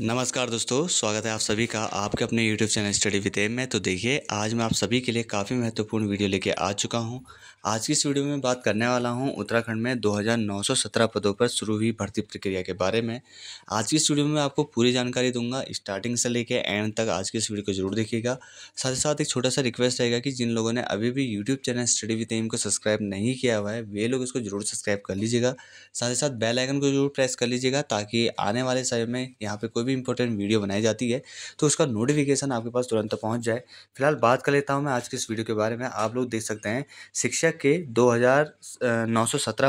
नमस्कार दोस्तों स्वागत है आप सभी का आपके अपने YouTube channel study with M में तो देखिए आज मैं आप सभी के लिए काफ़ी महत्वपूर्ण वीडियो लेके आ चुका हूं आज की इस वीडियो में बात करने वाला हूं उत्तराखंड में 2917 पदों पर शुरू हुई भर्ती प्रक्रिया के बारे में आज की इस वीडियो में आपको पूरी जानकारी दूंगा स्टार्टिंग से लेकर एंड तक आज की इस वीडियो को जरूर देखिएगा साथ ही साथ एक छोटा सा रिक्वेस्ट रहेगा कि जिन लोगों ने अभी भी YouTube channel study with M को सब्सक्राइब नहीं किया हुआ है वे लोग इसको जरूर सब्सक्राइब कर लीजिएगा साथ ही साथ बेलाइकन को जरूर प्रेस कर लीजिएगा ताकि आने वाले समय में यहाँ पर कोई भी इंपॉर्टेंट वीडियो बनाई जाती है तो उसका नोटिफिकेशन आपके पास तुरंत पहुंच जाए फिलहाल बात कर लेता हूं मैं आज के इस वीडियो के बारे में आप लोग देख सकते हैं शिक्षक के दो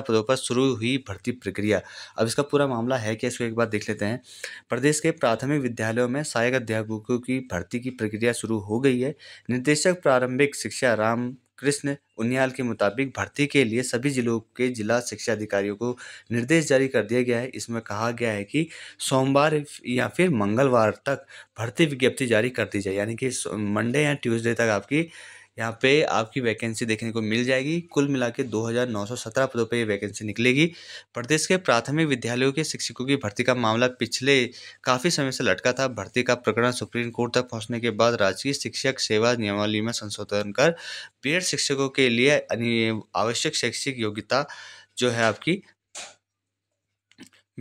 पदों पर शुरू हुई भर्ती प्रक्रिया अब इसका पूरा मामला है कि इसको एक बार देख लेते हैं प्रदेश के प्राथमिक विद्यालयों में सहायक अध्यापकों की भर्ती की प्रक्रिया शुरू हो गई है निर्देशक प्रारंभिक शिक्षा राम कृष्ण उनियाल के मुताबिक भर्ती के लिए सभी जिलों के जिला शिक्षा अधिकारियों को निर्देश जारी कर दिया गया है इसमें कहा गया है कि सोमवार या फिर मंगलवार तक भर्ती विज्ञप्ति जारी कर दी जाए यानी कि मंडे या ट्यूसडे तक आपकी यहाँ पे आपकी वैकेंसी देखने को मिल जाएगी कुल मिला के दो पदों पर ये वैकेंसी निकलेगी प्रदेश के प्राथमिक विद्यालयों के शिक्षकों की भर्ती का मामला पिछले काफ़ी समय से लटका था भर्ती का प्रकरण सुप्रीम कोर्ट तक पहुँचने के बाद राजकीय शिक्षक सेवा नियमावली में संशोधन कर पेड शिक्षकों के लिए आवश्यक शैक्षिक योग्यता जो है आपकी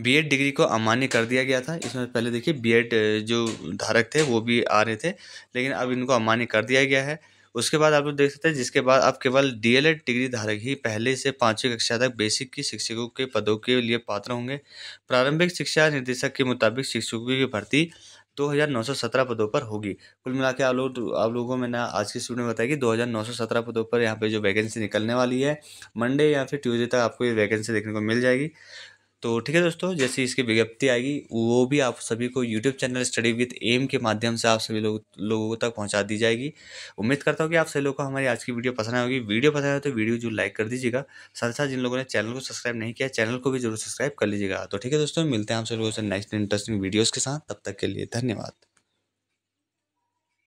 बीएड डिग्री को अमान्य कर दिया गया था इसमें पहले देखिए बीएड जो धारक थे वो भी आ रहे थे लेकिन अब इनको अमान्य कर दिया गया है उसके बाद आप लोग देख सकते हैं जिसके बाद आप केवल डीएलएड डिग्री धारक ही पहले से पाँचवीं कक्षा तक बेसिक की शिक्षकों के पदों के लिए पात्र होंगे प्रारंभिक शिक्षा निर्देशक के मुताबिक शिक्षकों की भर्ती दो हज़ार नौ सौ सत्रह पदों पर होगी कुल मिला के आप लोग आप लोगों में ना आज की स्टूडेंट बताया कि दो हज़ार नौ सौ सत्रह पदों पर यहाँ पे जो वैकेंसी निकलने वाली है मंडे या फिर ट्यूजडे तक आपको ये वैकेंसी देखने को मिल जाएगी तो ठीक है दोस्तों जैसे इसकी विज्ञप्ति आएगी वो भी आप सभी को YouTube channel study with M के माध्यम से आप सभी लोग लोगों तक पहुंचा दी जाएगी उम्मीद करता हूँ कि आप सभी लोगों को हमारी आज की वीडियो पसंद आएगी वीडियो पसंद आए तो वीडियो जो लाइक कर दीजिएगा साथ साथ जिन लोगों ने चैनल को सब्सक्राइब नहीं किया चैनल को भी जरूर सब्सक्राइब कर लीजिएगा तो ठीक है दोस्तों मिलते हैं आप सभी लोगों से नेक्स्ट इंटरेस्टिंग वीडियोज़ के साथ तब तक के लिए धन्यवाद